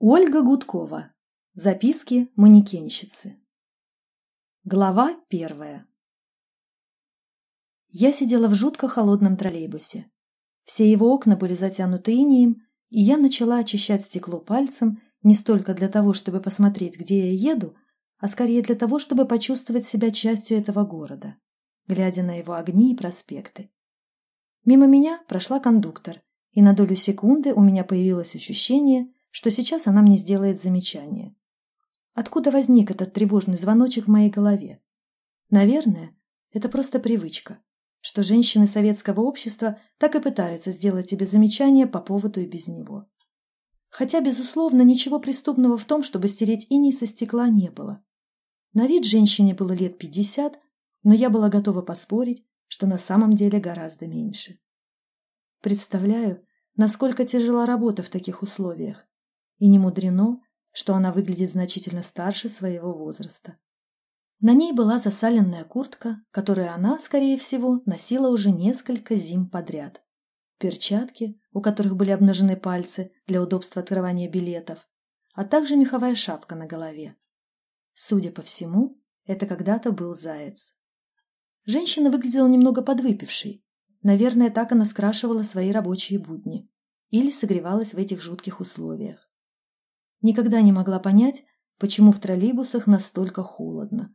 Ольга Гудкова. Записки манекенщицы. Глава первая. Я сидела в жутко холодном троллейбусе. Все его окна были затянуты инеем, и я начала очищать стекло пальцем не столько для того, чтобы посмотреть, где я еду, а скорее для того, чтобы почувствовать себя частью этого города, глядя на его огни и проспекты. Мимо меня прошла кондуктор, и на долю секунды у меня появилось ощущение – что сейчас она мне сделает замечание. Откуда возник этот тревожный звоночек в моей голове? Наверное, это просто привычка, что женщины советского общества так и пытаются сделать тебе замечание по поводу и без него. Хотя, безусловно, ничего преступного в том, чтобы стереть иней со стекла, не было. На вид женщине было лет пятьдесят, но я была готова поспорить, что на самом деле гораздо меньше. Представляю, насколько тяжела работа в таких условиях, и не мудрено, что она выглядит значительно старше своего возраста. На ней была засаленная куртка, которую она, скорее всего, носила уже несколько зим подряд. Перчатки, у которых были обнажены пальцы для удобства открывания билетов, а также меховая шапка на голове. Судя по всему, это когда-то был заяц. Женщина выглядела немного подвыпившей. Наверное, так она скрашивала свои рабочие будни или согревалась в этих жутких условиях. Никогда не могла понять, почему в троллейбусах настолько холодно.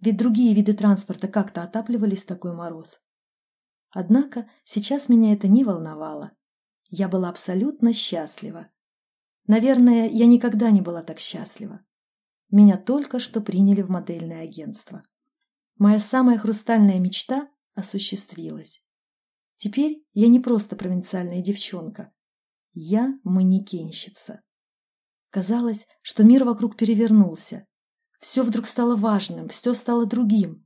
Ведь другие виды транспорта как-то отапливались такой мороз. Однако сейчас меня это не волновало. Я была абсолютно счастлива. Наверное, я никогда не была так счастлива. Меня только что приняли в модельное агентство. Моя самая хрустальная мечта осуществилась. Теперь я не просто провинциальная девчонка. Я манекенщица. Казалось, что мир вокруг перевернулся. Все вдруг стало важным, все стало другим.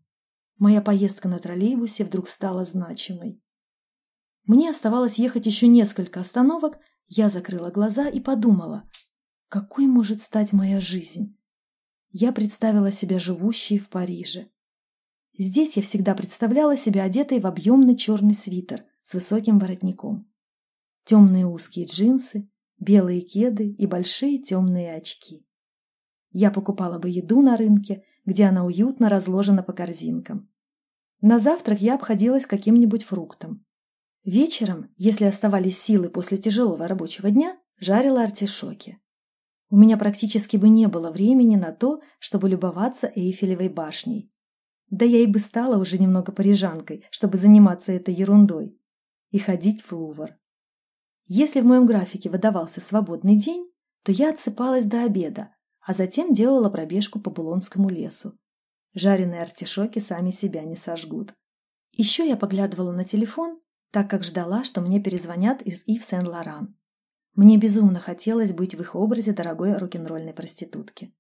Моя поездка на троллейбусе вдруг стала значимой. Мне оставалось ехать еще несколько остановок, я закрыла глаза и подумала, какой может стать моя жизнь? Я представила себя живущей в Париже. Здесь я всегда представляла себя одетой в объемный черный свитер с высоким воротником. Темные узкие джинсы, белые кеды и большие темные очки. Я покупала бы еду на рынке, где она уютно разложена по корзинкам. На завтрак я обходилась каким-нибудь фруктом. Вечером, если оставались силы после тяжелого рабочего дня, жарила артишоки. У меня практически бы не было времени на то, чтобы любоваться Эйфелевой башней. Да я и бы стала уже немного парижанкой, чтобы заниматься этой ерундой. И ходить в Лувр. Если в моем графике выдавался свободный день, то я отсыпалась до обеда, а затем делала пробежку по Булонскому лесу. Жареные артишоки сами себя не сожгут. Еще я поглядывала на телефон, так как ждала, что мне перезвонят из Ив Сен-Лоран. Мне безумно хотелось быть в их образе дорогой рок-н-ролльной проститутки.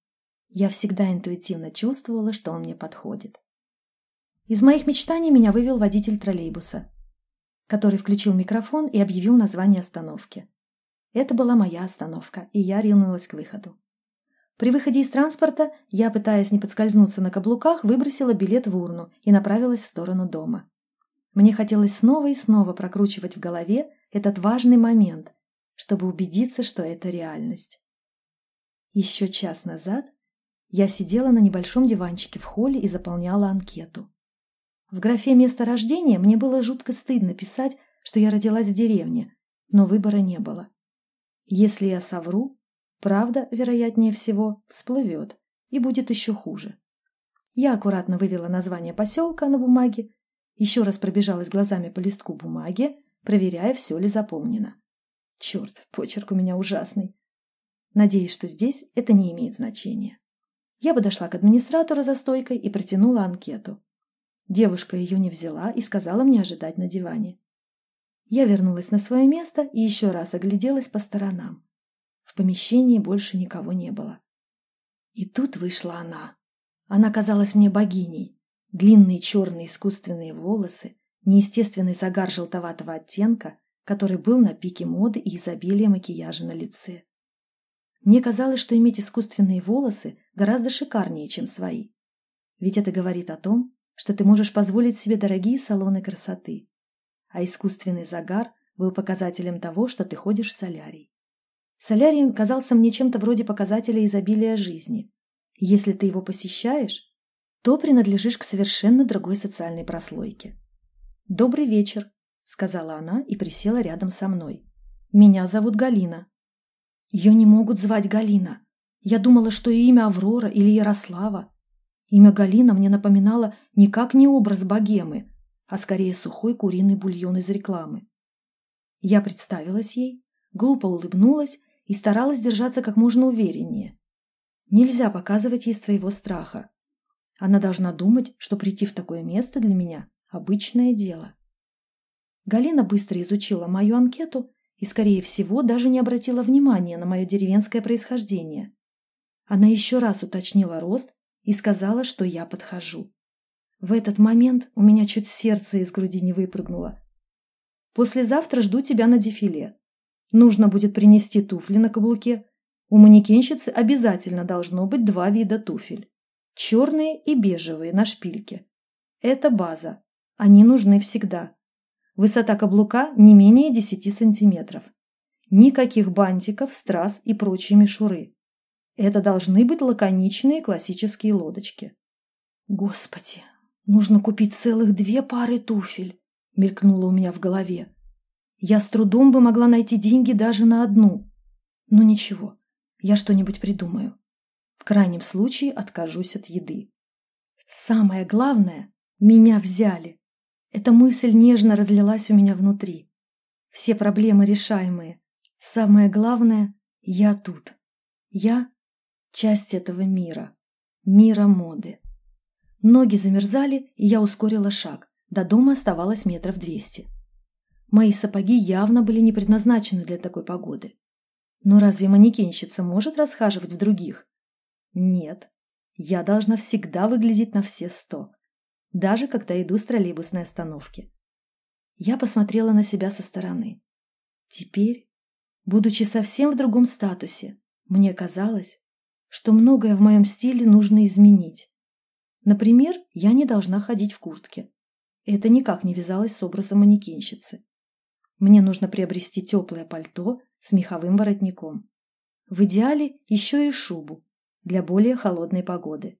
Я всегда интуитивно чувствовала, что он мне подходит. Из моих мечтаний меня вывел водитель троллейбуса который включил микрофон и объявил название остановки. Это была моя остановка, и я ринулась к выходу. При выходе из транспорта я, пытаясь не подскользнуться на каблуках, выбросила билет в урну и направилась в сторону дома. Мне хотелось снова и снова прокручивать в голове этот важный момент, чтобы убедиться, что это реальность. Еще час назад я сидела на небольшом диванчике в холле и заполняла анкету. В графе «Место рождения» мне было жутко стыдно писать, что я родилась в деревне, но выбора не было. Если я совру, правда, вероятнее всего, всплывет и будет еще хуже. Я аккуратно вывела название поселка на бумаге, еще раз пробежалась глазами по листку бумаги, проверяя, все ли заполнено. Черт, почерк у меня ужасный. Надеюсь, что здесь это не имеет значения. Я подошла к администратору за стойкой и протянула анкету. Девушка ее не взяла и сказала мне ожидать на диване. Я вернулась на свое место и еще раз огляделась по сторонам. В помещении больше никого не было. И тут вышла она. Она казалась мне богиней. Длинные черные искусственные волосы, неестественный загар желтоватого оттенка, который был на пике моды и изобилия макияжа на лице. Мне казалось, что иметь искусственные волосы гораздо шикарнее, чем свои. Ведь это говорит о том, что ты можешь позволить себе дорогие салоны красоты. А искусственный загар был показателем того, что ты ходишь в солярий. Солярий казался мне чем-то вроде показателя изобилия жизни. если ты его посещаешь, то принадлежишь к совершенно другой социальной прослойке. «Добрый вечер», — сказала она и присела рядом со мной. «Меня зовут Галина». «Ее не могут звать Галина. Я думала, что ее имя Аврора или Ярослава. Имя Галина мне напоминало никак не образ богемы, а скорее сухой куриный бульон из рекламы. Я представилась ей, глупо улыбнулась и старалась держаться как можно увереннее. Нельзя показывать ей своего страха. Она должна думать, что прийти в такое место для меня – обычное дело. Галина быстро изучила мою анкету и, скорее всего, даже не обратила внимания на мое деревенское происхождение. Она еще раз уточнила рост и сказала, что я подхожу. В этот момент у меня чуть сердце из груди не выпрыгнуло. «Послезавтра жду тебя на дефиле. Нужно будет принести туфли на каблуке. У манекенщицы обязательно должно быть два вида туфель. Черные и бежевые на шпильке. Это база. Они нужны всегда. Высота каблука не менее 10 сантиметров. Никаких бантиков, страз и прочей мишуры. Это должны быть лаконичные классические лодочки. Господи, нужно купить целых две пары туфель, мелькнуло у меня в голове. Я с трудом бы могла найти деньги даже на одну. Но ничего, я что-нибудь придумаю. В крайнем случае откажусь от еды. Самое главное, меня взяли. Эта мысль нежно разлилась у меня внутри. Все проблемы решаемые. Самое главное, я тут. Я часть этого мира, мира моды. Ноги замерзали, и я ускорила шаг. До дома оставалось метров двести. Мои сапоги явно были не предназначены для такой погоды. Но разве манекенщица может расхаживать в других? Нет. Я должна всегда выглядеть на все сто. Даже когда иду с троллейбусной остановки. Я посмотрела на себя со стороны. Теперь, будучи совсем в другом статусе, мне казалось, что многое в моем стиле нужно изменить. Например, я не должна ходить в куртке. Это никак не вязалось с образом манекенщицы. Мне нужно приобрести теплое пальто с меховым воротником. В идеале еще и шубу для более холодной погоды.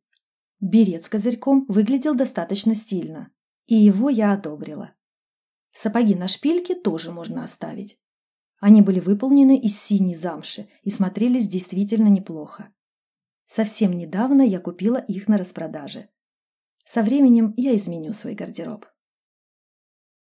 Берет с козырьком выглядел достаточно стильно, и его я одобрила. Сапоги на шпильке тоже можно оставить. Они были выполнены из синей замши и смотрелись действительно неплохо. Совсем недавно я купила их на распродаже. Со временем я изменю свой гардероб.